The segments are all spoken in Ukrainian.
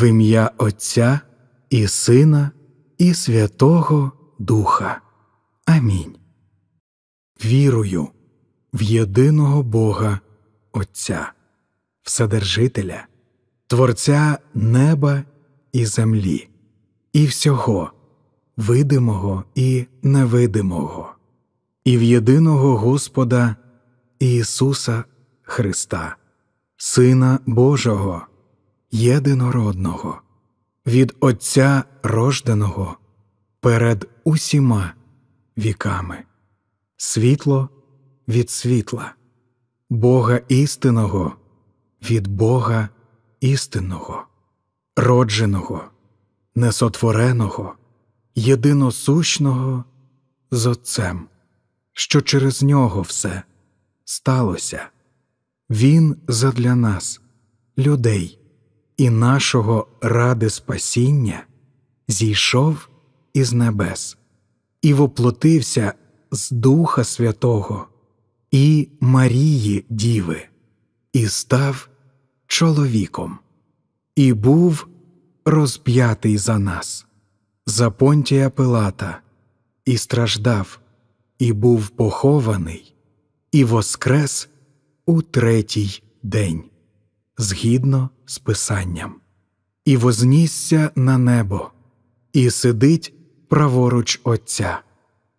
В ім'я Отця і Сина, і Святого Духа. Амінь. Вірую в єдиного Бога Отця, Вседержителя, Творця неба і землі, і всього видимого і невидимого, і в єдиного Господа Ісуса Христа, Сина Божого єдинородного, від Отця рожденого перед усіма віками, світло від світла, Бога істинного від Бога істинного, родженого, несотвореного, єдиносущного з Отцем, що через нього все сталося. Він задля нас, людей, і нашого ради спасіння зійшов із небес і воплотився з Духа Святого і Марії Діви, і став чоловіком, і був розп'ятий за нас, за понтія Пилата, і страждав, і був похований, і воскрес у третій день, згідно з Писанням, і вознісся на небо, і сидить праворуч Отця,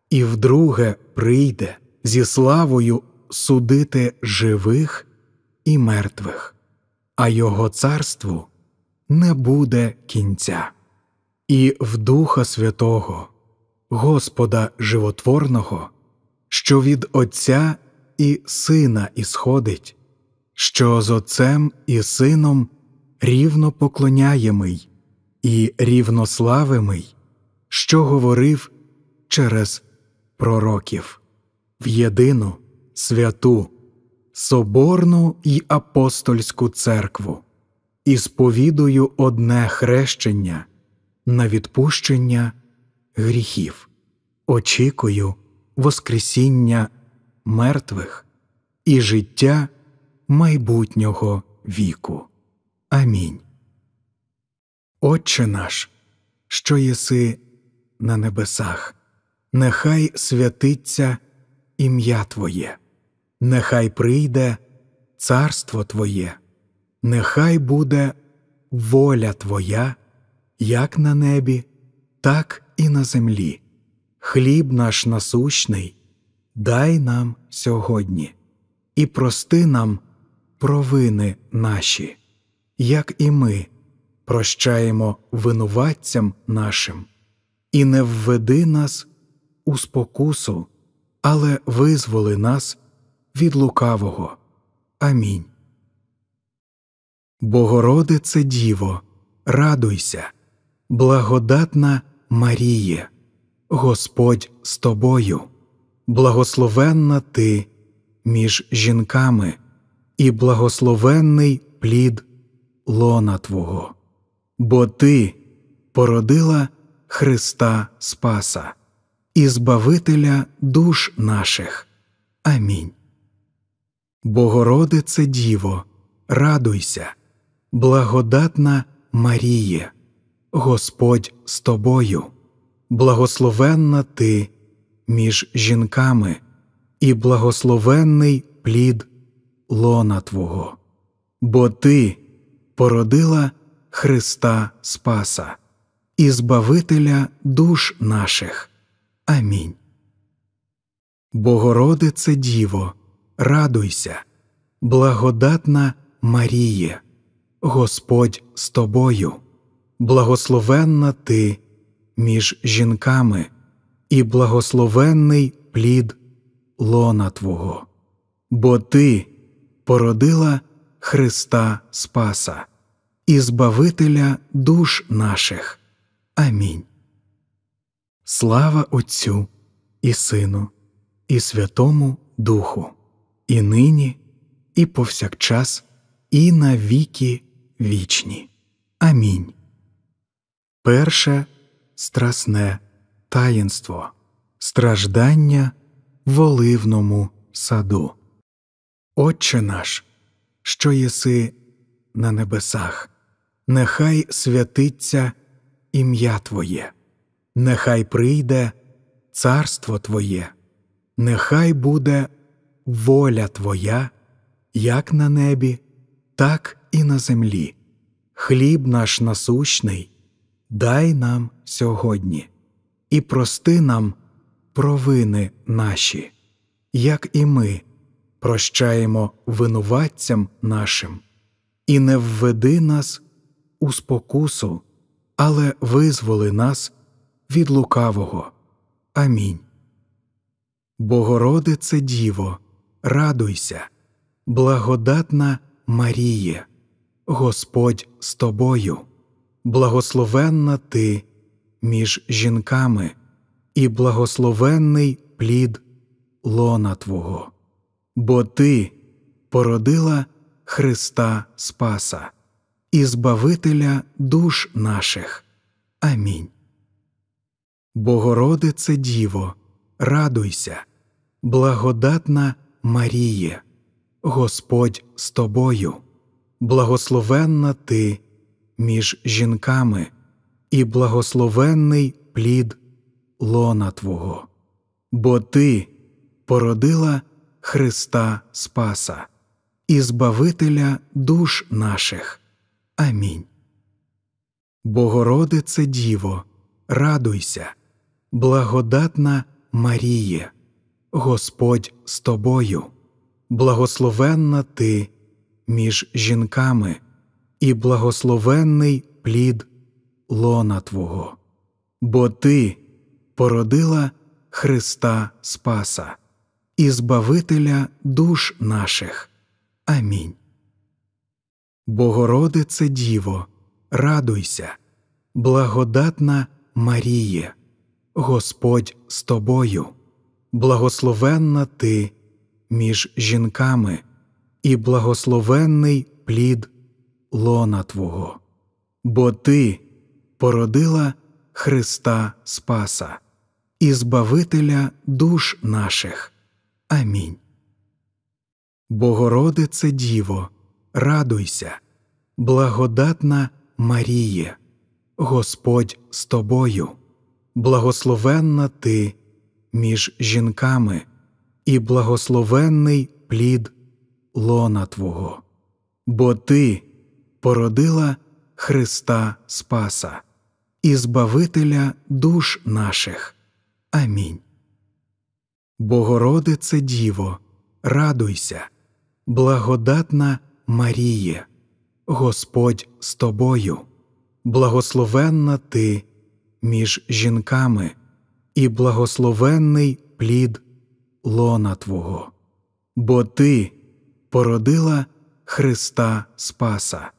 і вдруге прийде зі славою судити живих і мертвих, а Його царству не буде кінця. І в Духа Святого, Господа Животворного, що від Отця і Сина ісходить, що з Отцем і Сином рівно поклоняємий і рівно славимий, що говорив через пророків в єдину святу, соборну і апостольську церкву, і сповідую одне хрещення на відпущення гріхів, очікую Воскресіння мертвих і життя майбутнього віку. Амінь. Отче наш, що єси на небесах, нехай святиться ім'я Твоє, нехай прийде царство Твоє, нехай буде воля Твоя, як на небі, так і на землі. Хліб наш насущний, дай нам сьогодні і прости нам провини наші як і ми прощаємо винуватцям нашим, і не введи нас у спокусу, але визволи нас від лукавого. Амінь. Богородице Діво, радуйся, благодатна Маріє, Господь з тобою, благословенна ти між жінками і благословенний плід лона Твого, бо Ти породила Христа Спаса і Збавителя душ наших. Амінь. Богородице Діво, радуйся, благодатна Маріє, Господь з тобою, благословенна ти між жінками, і благословенний плід лона Твого, бо Ти породила Христа Спаса, і Збавителя душ наших. Амінь. Богородице Діво, радуйся, благодатна Маріє, Господь з тобою, благословенна ти між жінками, і благословенний плід лона Твого, бо Ти породила Христа Спаса, і Збавителя душ наших. Амінь. Слава Отцю і Сину, і Святому Духу, і нині, і повсякчас, і на віки вічні. Амінь. Перше страсне таїнство, страждання в оливному саду. Отче наш, що єси на небесах нехай святиться ім'я Твоє, нехай прийде царство Твоє, нехай буде воля Твоя, як на небі, так і на землі. Хліб наш насущний, дай нам сьогодні і прости нам провини наші, як і ми прощаємо винуватцям нашим, і не введи нас у спокусу, але визволи нас від лукавого. Амінь. Богородице Діво, радуйся, благодатна Маріє, Господь з тобою, благословенна ти між жінками, і благословенний плід лона Твого, бо Ти породила Христа Спаса і Збавителя душ наших. Амінь. Богородице Діво, радуйся, благодатна Маріє, Господь з тобою, благословенна ти між жінками, і благословенний плід лона Твого, бо Ти породила Христа Спаса, і Збавителя душ наших. Амінь. Богородице Діво, радуйся, благодатна Маріє, Господь з тобою, благословенна ти між жінками, і благословенний плід лона Твого, бо Ти породила Христа Спаса і Збавителя душ наших. Амінь. Богородице Діво, радуйся, благодатна Маріє, Господь з тобою, благословенна ти між жінками, і благословенний плід лона Твого, бо Ти породила Христа Спаса, і Збавителя душ наших. Амінь. Богородице Діво радуйся, благодатна Маріє, Господь з тобою, благословенна ти між жінками, і благословенний плід лона Твого, бо Ти породила Христа Спаса і Збавителя душ наших. Амінь. Богородице Діво, радуйся, благодатна. Маріє, Господь з тобою, благословенна ти між жінками, і благословенний плід лона Твого, бо Ти породила Христа Спаса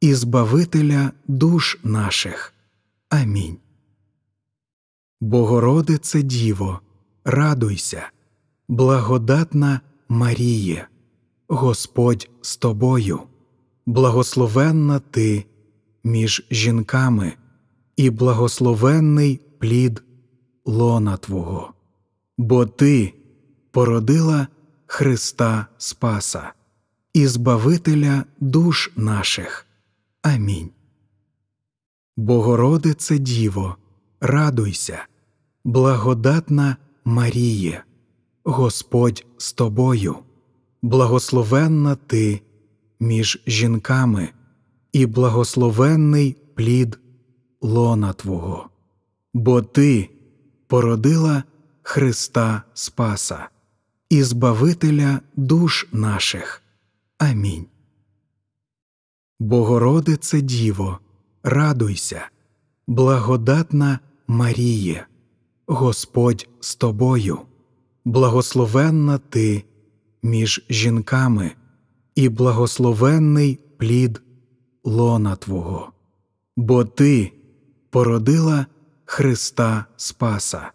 і Збавителя душ наших. Амінь. Богородице Діво, радуйся, благодатна Маріє. Господь з тобою, благословенна ти між жінками, і благословенний плід лона Твого, бо Ти породила Христа Спаса і Збавителя душ наших. Амінь. Богородице Діво, радуйся, благодатна Маріє, Господь з тобою. Благословенна ти між жінками, і благословенний плід лона Твого, бо Ти породила Христа Спаса і Збавителя душ наших. Амінь. Богородице Діво, радуйся, благодатна Маріє, Господь з тобою, благословенна Ти між жінками, і благословенний плід лона Твого, бо Ти породила Христа Спаса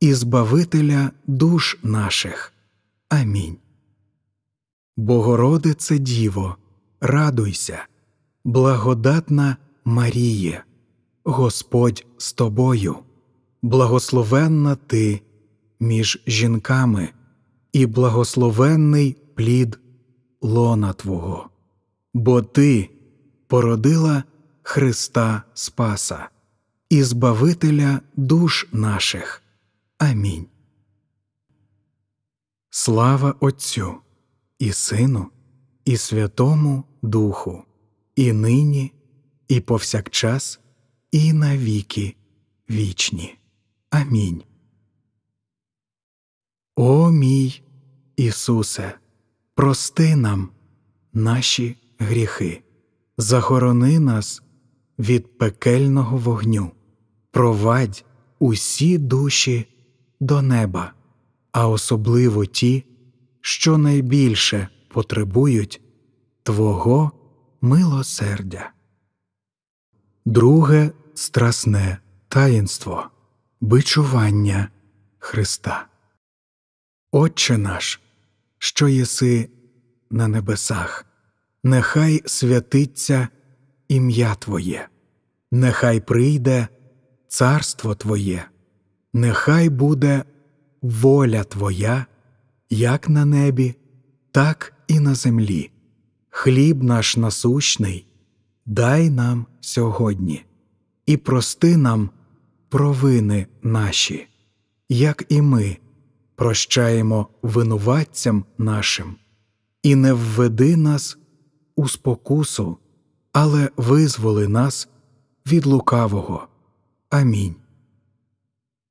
і Збавителя душ наших. Амінь. Богородице Діво, радуйся, благодатна Маріє, Господь з тобою, благословенна ти між жінками і благословенний плід лона Твого, бо Ти породила Христа Спаса і Збавителя душ наших. Амінь. Слава Отцю і Сину, і Святому Духу, і нині, і повсякчас, і навіки вічні. Амінь. О мій Ісусе, прости нам наші гріхи, захорони нас від пекельного вогню, провадь усі душі до неба, а особливо ті, що найбільше потребують Твого милосердя. Друге страсне таїнство, бичування Христа. Отче наш, що єси на небесах, нехай святиться ім'я Твоє, нехай прийде царство Твоє, нехай буде воля Твоя, як на небі, так і на землі. Хліб наш насущний, дай нам сьогодні і прости нам провини наші, як і ми прощаємо винуватцям нашим, і не введи нас у спокусу, але визволи нас від лукавого. Амінь.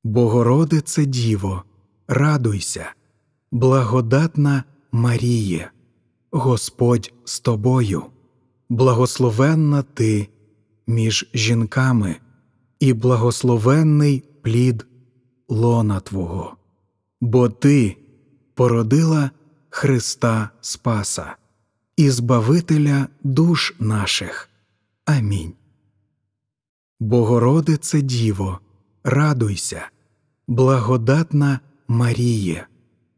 Богородице Діво, радуйся, благодатна Маріє, Господь з тобою, благословенна ти між жінками і благословенний плід лона Твого бо Ти породила Христа Спаса і Збавителя душ наших. Амінь. Богородице Діво, радуйся, благодатна Маріє,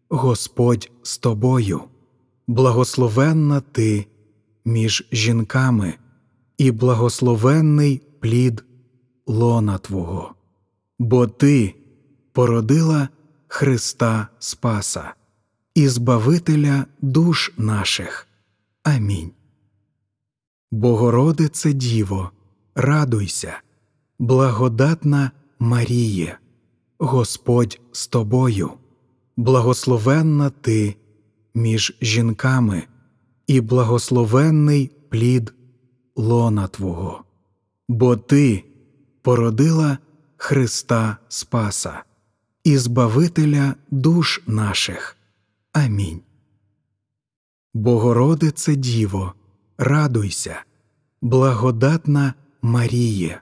Господь з тобою, благословенна ти між жінками, і благословенний плід лона Твого, бо Ти породила Христа Спаса, Ізбавителя душ наших. Амінь. Богородице Діво, радуйся, благодатна Маріє, Господь з тобою, благословенна ти між жінками, і благословенний плід лона Твого, бо Ти породила Христа Спаса і Збавителя душ наших. Амінь. Богородице Діво, радуйся, благодатна Маріє,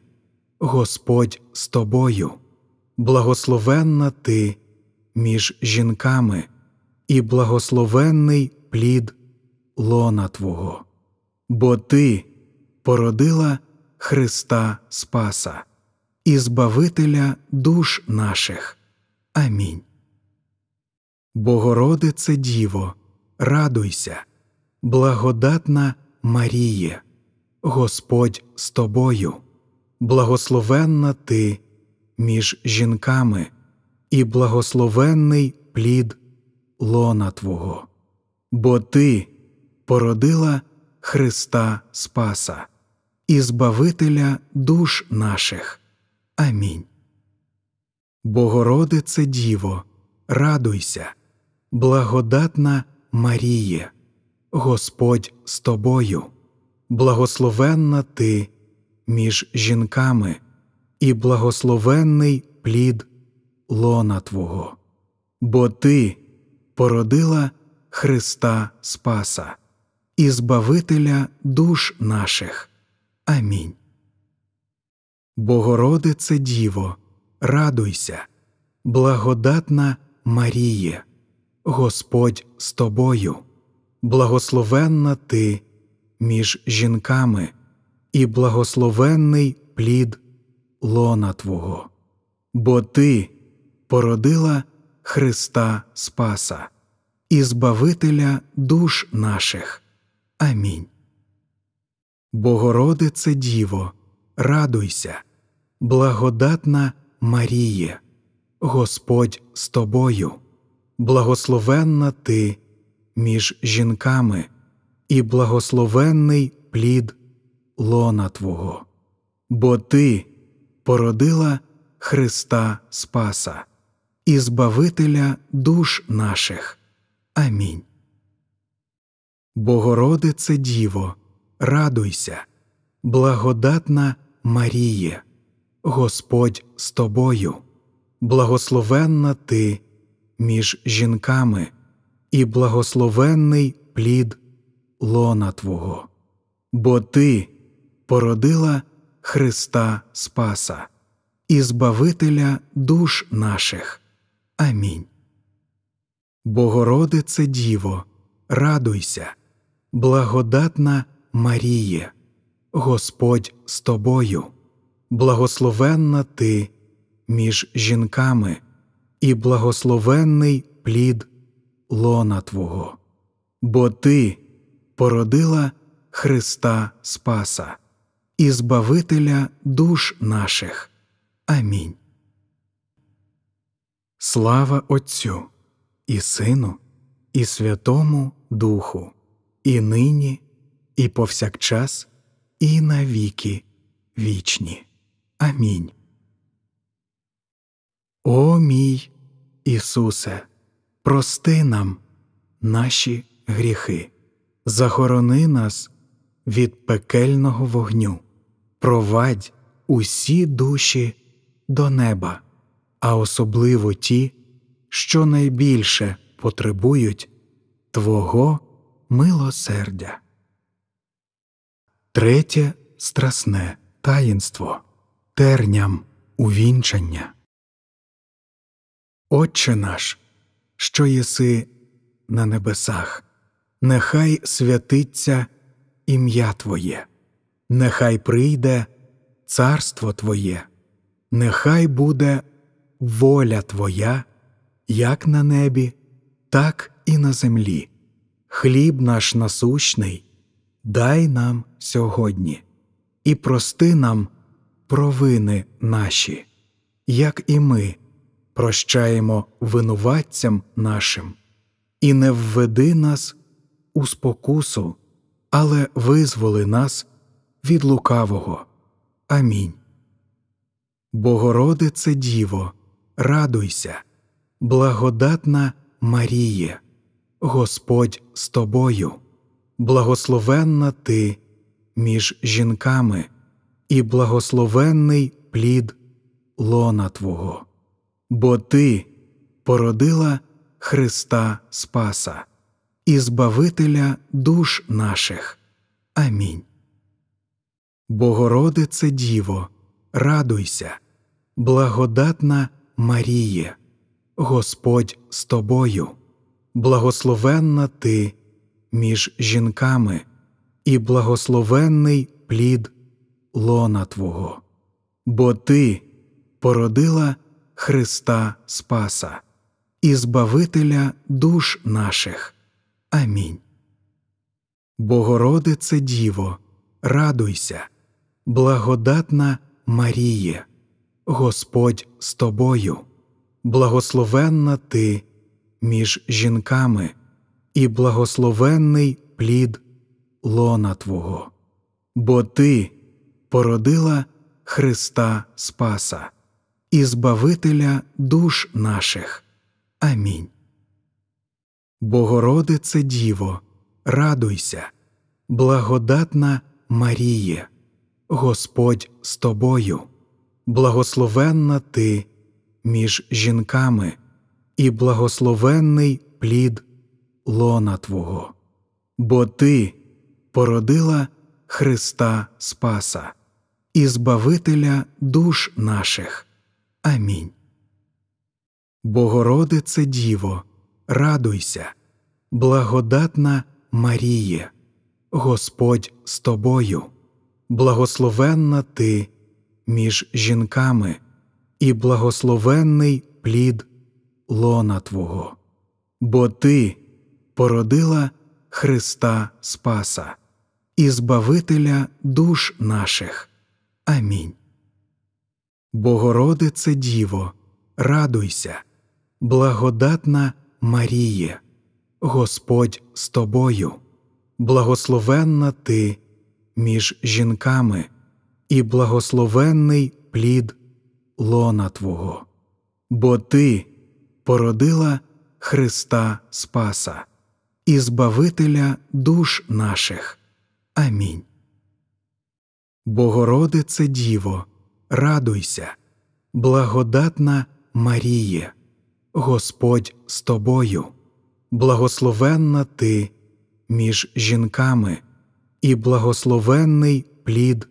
Господь з тобою, благословенна ти між жінками, і благословенний плід лона Твого, бо Ти породила Христа Спаса, і Збавителя душ наших. Амінь. Богородице Діво, радуйся, благодатна Маріє, Господь з тобою, благословенна ти між жінками, і благословенний плід лона Твого, бо Ти породила Христа Спаса і Збавителя душ наших. Амінь. Богородице Діво, радуйся, благодатна Маріє, Господь з тобою, благословенна ти між жінками, і благословенний плід лона Твого, бо Ти породила Христа Спаса і Збавителя душ наших. Амінь. Богородице Діво радуйся, благодатна Маріє, Господь з тобою, благословенна ти між жінками, і благословенний плід лона Твого, бо Ти породила Христа Спаса і Збавителя душ наших. Амінь. Богородице Діво, радуйся, благодатна Маріє, Господь з тобою, благословенна ти між жінками, і благословенний плід лона Твого, бо Ти породила Христа Спаса і Збавителя душ наших. Амінь. Богородице Діво, радуйся, благодатна Маріє. Господь з тобою, благословенна ти між жінками, і благословенний плід лона Твого, бо Ти породила Христа Спаса і Збавителя душ наших. Амінь. Богородице Діво, радуйся, благодатна Маріє, Господь з тобою. Благословенна ти між жінками, і благословенний плід лона Твого, бо Ти породила Христа Спаса і Збавителя душ наших. Амінь. Слава Отцю і Сину, і Святому Духу, і нині, і повсякчас, і навіки вічні. Амінь. О мій Ісусе, прости нам наші гріхи, захорони нас від пекельного вогню, провадь усі душі до неба, а особливо ті, що найбільше потребують Твого милосердя. Третє страсне таїнство терням увінчання. Отче наш, що єси на небесах, нехай святиться ім'я Твоє, нехай прийде царство Твоє, нехай буде воля Твоя, як на небі, так і на землі. Хліб наш насущний, дай нам сьогодні і прости нам провини наші, як і ми прощаємо винуватцям нашим, і не введи нас у спокусу, але визволи нас від лукавого. Амінь. Богородице Діво, радуйся, благодатна Маріє, Господь з тобою, благословенна ти між жінками і благословенний плід лона Твого, бо Ти породила Христа Спаса і Збавителя душ наших. Амінь. Богородице Діво, радуйся, благодатна Маріє, Господь з тобою, благословенна ти між жінками, і благословенний плід лона Твого, бо Ти породила Христа Спаса і Збавителя душ наших. Амінь. Богородице Діво, радуйся, благодатна Маріє, Господь з тобою, благословенна ти між жінками, і благословенний плід лона Твого, бо Ти породила Христа Спаса, і Збавителя душ наших. Амінь. Богородице Діво, радуйся, благодатна Маріє, Господь з тобою, благословенна ти між жінками, і благословенний плід лона Твого, бо Ти породила Христа Спаса, і Збавителя душ наших. Амінь. Богородице Діво, радуйся, благодатна Маріє, Господь з тобою, благословенна ти між жінками, і благословенний плід лона Твого, бо Ти породила Христа Спаса, і Збавителя душ наших. Амінь. Богородице Діво, радуйся, благодатна Маріє, Господь з тобою, благословенна ти між жінками, і благословенний плід лона Твого, бо Ти породила Христа Спаса і Збавителя душ наших. Амінь. Богородице Діво, радуйся, благодатна Маріє, Господь з тобою, благословенна ти між жінками, і благословенний плід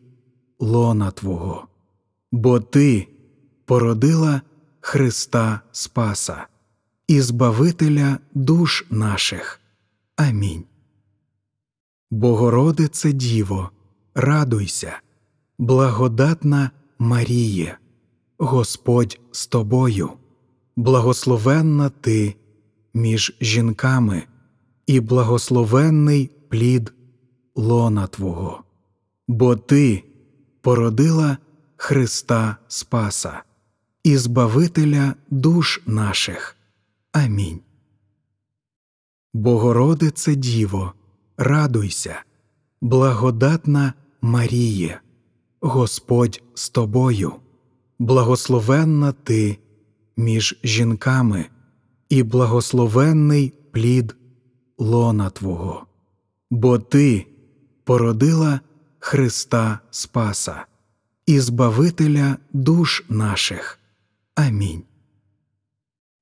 лона Твого, бо Ти породила Христа Спаса і Збавителя душ наших. Амінь. Богородице Діво, радуйся. Благодатна Маріє, Господь з тобою, благословенна ти між жінками, і благословенний плід лона Твого, бо Ти породила Христа Спаса і Збавителя душ наших. Амінь. Богородице Діво, радуйся, благодатна Маріє. Господь з тобою, благословенна ти між жінками, і благословенний плід лона Твого, бо Ти породила Христа Спаса і Збавителя душ наших. Амінь.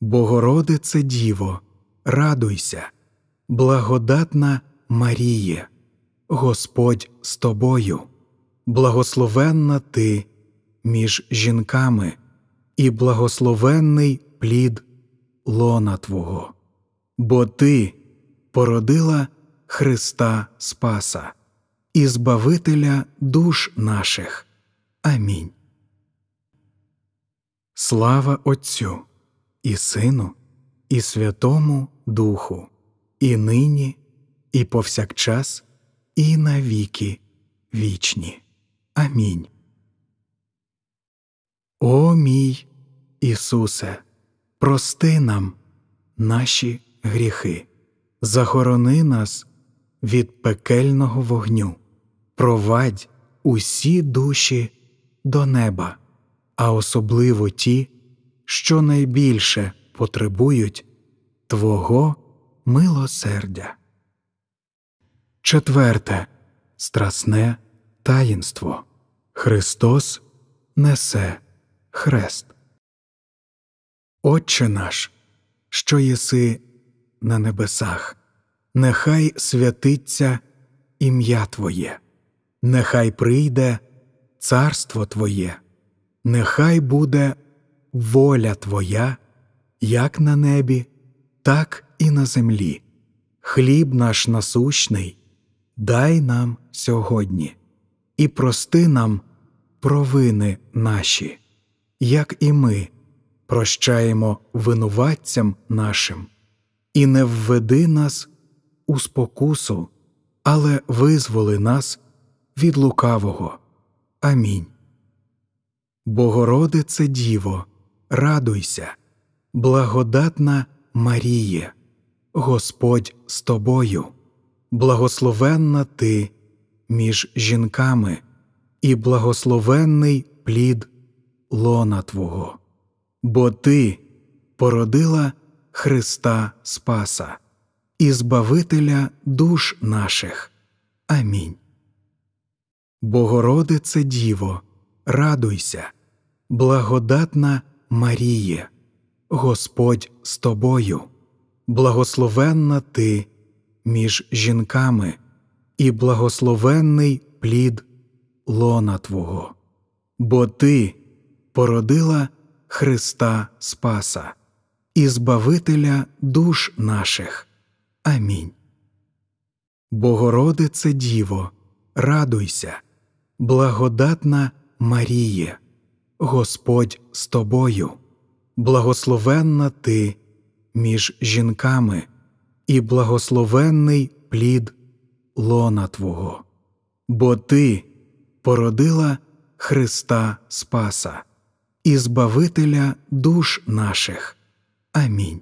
Богородице Діво, радуйся, благодатна Маріє, Господь з тобою. Благословенна ти між жінками, і благословенний плід лона Твого, бо Ти породила Христа Спаса і Збавителя душ наших. Амінь. Слава Отцю і Сину, і Святому Духу, і нині, і повсякчас, і навіки вічні. Амінь. О мій Ісусе, прости нам наші гріхи, захорони нас від пекельного вогню, провадь усі душі до неба, а особливо ті, що найбільше потребують Твого милосердя. Четверте страсне таїнство. Христос несе хрест. Отче наш, що єси на небесах, нехай святиться ім'я Твоє, нехай прийде царство Твоє, нехай буде воля Твоя, як на небі, так і на землі. Хліб наш насущний, дай нам сьогодні і прости нам провини наші, як і ми прощаємо винуватцям нашим, і не введи нас у спокусу, але визволи нас від лукавого. Амінь. Богородице Діво, радуйся, благодатна Маріє, Господь з тобою, благословенна ти між жінками, і благословенний плід лона Твого, бо Ти породила Христа Спаса і Збавителя душ наших. Амінь. Богородице Діво, радуйся, благодатна Маріє, Господь з тобою, благословенна ти між жінками і благословенний плід лона Твого, бо Ти породила Христа Спаса і Збавителя душ наших. Амінь. Богородице Діво, радуйся, благодатна Маріє, Господь з тобою, благословенна ти між жінками, і благословенний плід лона Твого, бо Ти породила Христа Спаса і Збавителя душ наших. Амінь.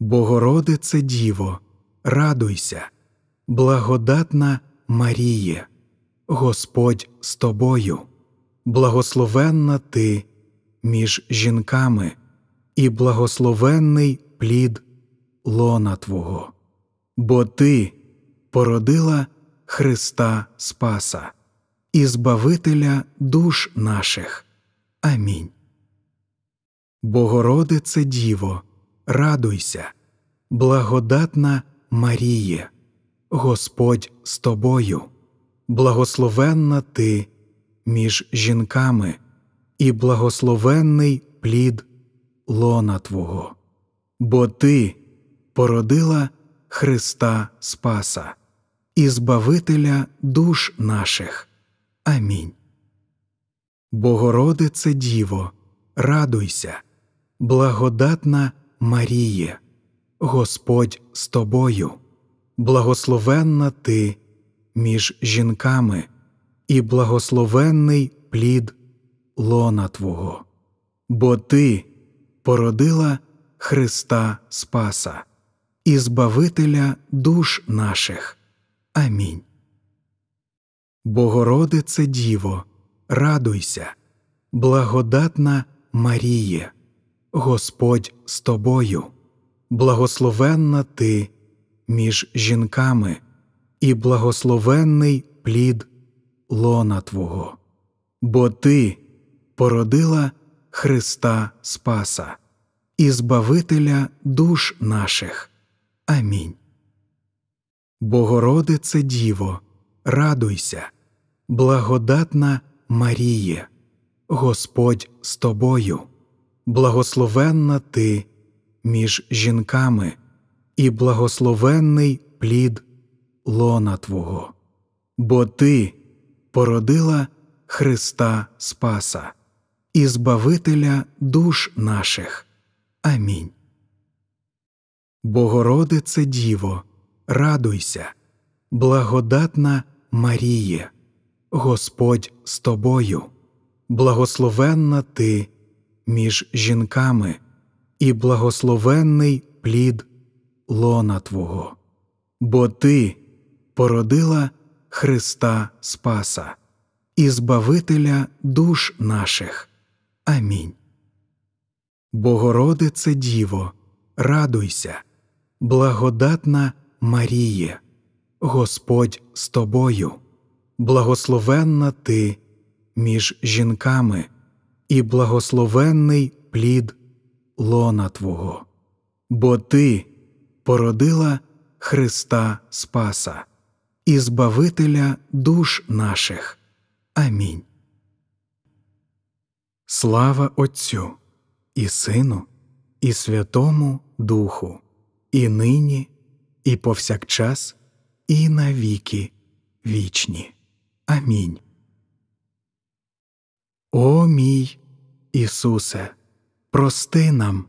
Богородице Діво, радуйся, благодатна Маріє, Господь з тобою, благословенна ти між жінками, і благословенний плід лона Твого, бо Ти породила Христа Спаса, і Збавителя душ наших. Амінь. Богородице Діво, радуйся, благодатна Маріє, Господь з тобою, благословенна ти між жінками, і благословенний плід лона Твого, бо Ти породила Христа Спаса, і Збавителя душ наших. Амінь. Богородице Діво, радуйся, благодатна Маріє, Господь з тобою, благословенна ти між жінками, і благословенний плід лона Твого, бо Ти породила Христа Спаса і Збавителя душ наших. Амінь. Богородице Діво, радуйся, благодатна Маріє, Господь з тобою, благословенна ти між жінками і благословенний плід лона Твого, бо Ти породила Христа Спаса і Збавителя душ наших. Амінь. Богородице Діво, радуйся, благодатна Маріє, Господь з тобою, благословенна ти між жінками, і благословенний плід лона Твого, бо Ти породила Христа Спаса і Збавителя душ наших. Амінь. Богородице Діво радуйся, благодатна Маріє, Господь з тобою, благословенна ти між жінками, і благословенний плід лона Твого, бо Ти породила Христа Спаса і Збавителя душ наших. Амінь. Богородице Діво, радуйся, благодатна Маріє, Господь з тобою, благословенна ти між жінками, і благословенний плід лона Твого, бо Ти породила Христа Спаса і Збавителя душ наших. Амінь. Слава Отцю і Сину, і Святому Духу, і нині і повсякчас, і навіки вічні. Амінь. О мій Ісусе, прости нам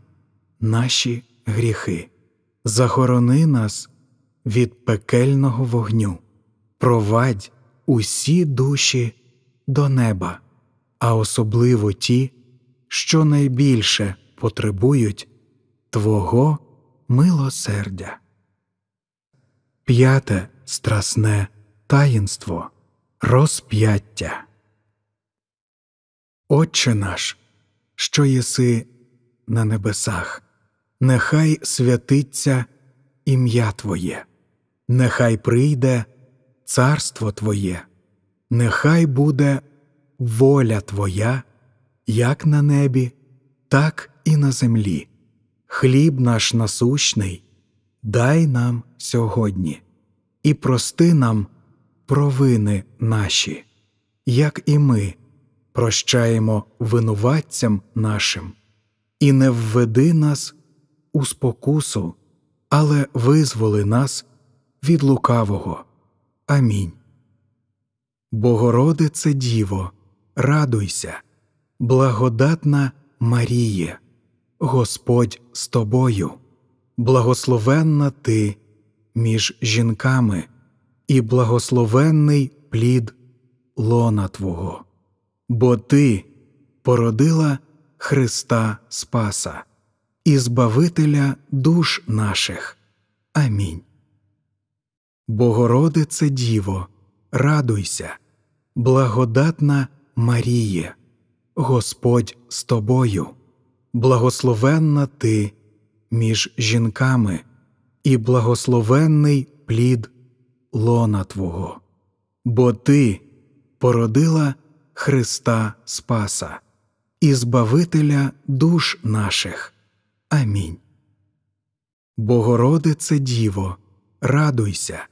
наші гріхи, захорони нас від пекельного вогню, провадь усі душі до неба, а особливо ті, що найбільше потребують Твого милосердя. П'яте страсне таїнство розп'яття. Отче наш, що єси на небесах, нехай святиться ім'я Твоє, нехай прийде царство Твоє, нехай буде воля Твоя, як на небі, так і на землі, хліб наш насущний дай нам сьогодні і прости нам провини наші, як і ми прощаємо винуватцям нашим, і не введи нас у спокусу, але визволи нас від лукавого. Амінь. Богородице Діво, радуйся, благодатна Маріє, Господь з тобою. Благословенна ти між жінками, і благословенний плід лона Твого, бо Ти породила Христа Спаса і Збавителя душ наших. Амінь. Богородице Діво, радуйся, благодатна Маріє, Господь з тобою, благословенна Ти між жінками і благословенний плід лона Твого, бо Ти породила Христа Спаса і Збавителя душ наших. Амінь. Богородице Діво, радуйся,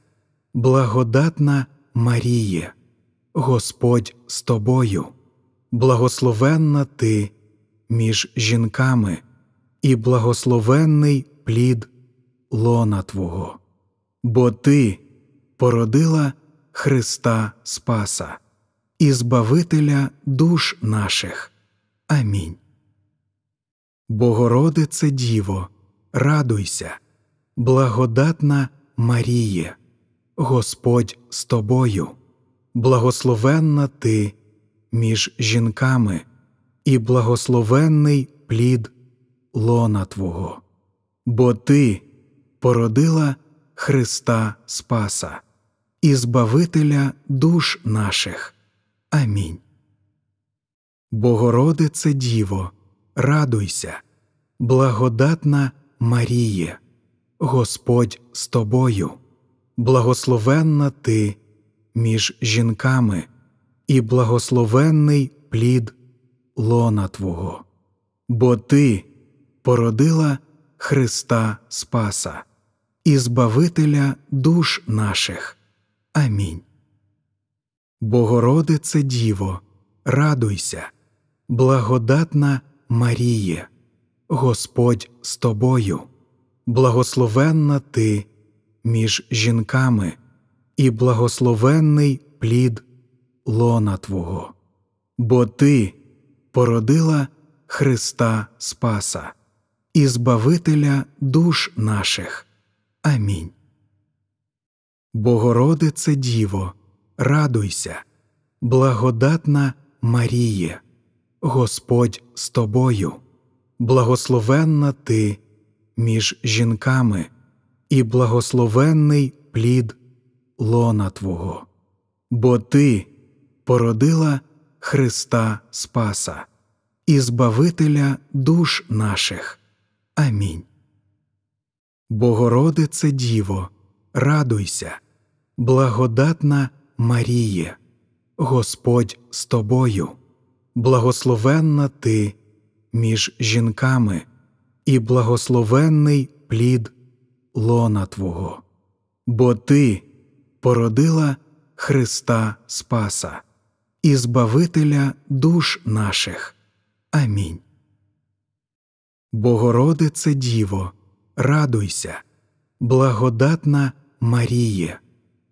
благодатна Маріє, Господь з тобою, благословенна ти між жінками і благословенний плід лона Твого, бо Ти породила Христа Спаса і Збавителя душ наших. Амінь. Богородице Діво, радуйся, благодатна Маріє, Господь з тобою, благословенна ти між жінками, і благословенний плід лона Твого, бо Ти породила Христа Спаса і Збавителя душ наших. Амінь. Богородице Діво, радуйся, благодатна Маріє, Господь з тобою, благословенна ти між жінками, і благословенний плід лона Твого, бо Ти породила Христа Спаса, і Збавителя душ наших. Амінь. Богородице Діво, радуйся, благодатна Маріє, Господь з тобою, благословенна ти між жінками, і благословенний плід лона Твого, бо Ти породила Христа Спаса і Збавителя душ наших. Амінь. Богородице Діво, радуйся, благодатна Маріє, Господь з тобою, благословенна ти між жінками, і благословенний плід лона Твого, бо Ти породила Христа Спаса, і Збавителя душ наших. Амінь. Богородице Діво, радуйся, благодатна Маріє, Господь з тобою, благословенна ти між жінками, і благословенний плід лона Твого, бо Ти породила Христа Спаса і Збавителя душ наших. Амінь. Богородице Діво, радуйся, благодатна Маріє,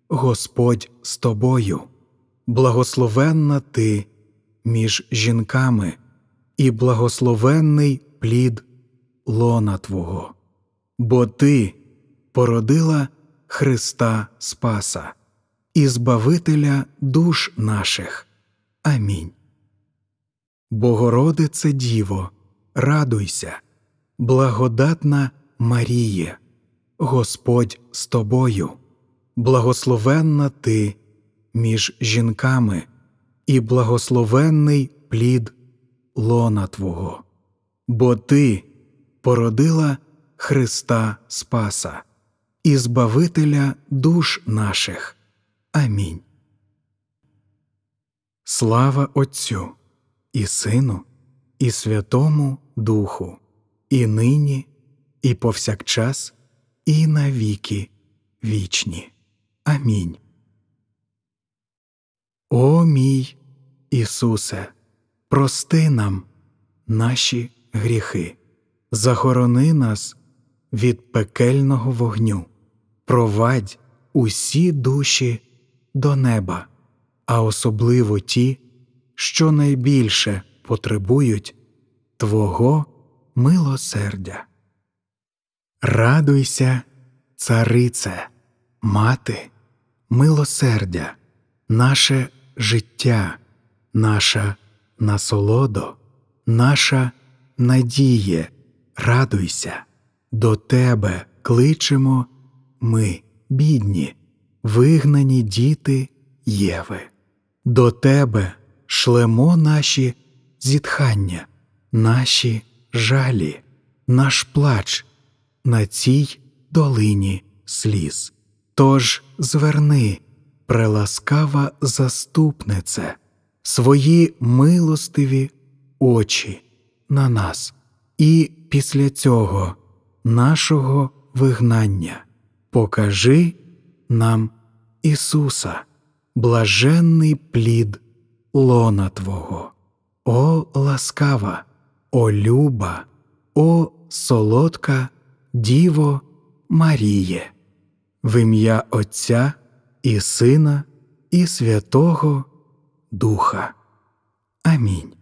Господь з тобою, благословенна ти між жінками, і благословенний плід лона Твого, бо Ти породила Христа Спаса і Збавителя душ наших. Амінь. Богородице Діво, радуйся. Благодатна Маріє, Господь з тобою, благословенна ти між жінками, і благословенний плід лона Твого, бо Ти породила Христа Спаса і Збавителя душ наших. Амінь. Слава Отцю і Сину, і Святому Духу і нині, і повсякчас, і навіки вічні. Амінь. О мій Ісусе, прости нам наші гріхи, захорони нас від пекельного вогню, провадь усі душі до неба, а особливо ті, що найбільше потребують Твого милосердя. Радуйся, царице, мати, милосердя, наше життя, наша насолодо, наша надіє, радуйся, до тебе кличемо ми, бідні, вигнані діти Єви. До тебе шлемо наші зітхання, наші жалі, наш плач на цій долині сліз. Тож зверни, преласкава заступнице, свої милостиві очі на нас, і після цього нашого вигнання покажи нам Ісуса, блаженний плід лона Твого, о ласкава! О люба, о солодка Діво Маріє, в ім'я Отця і Сина, і Святого Духа. Амінь.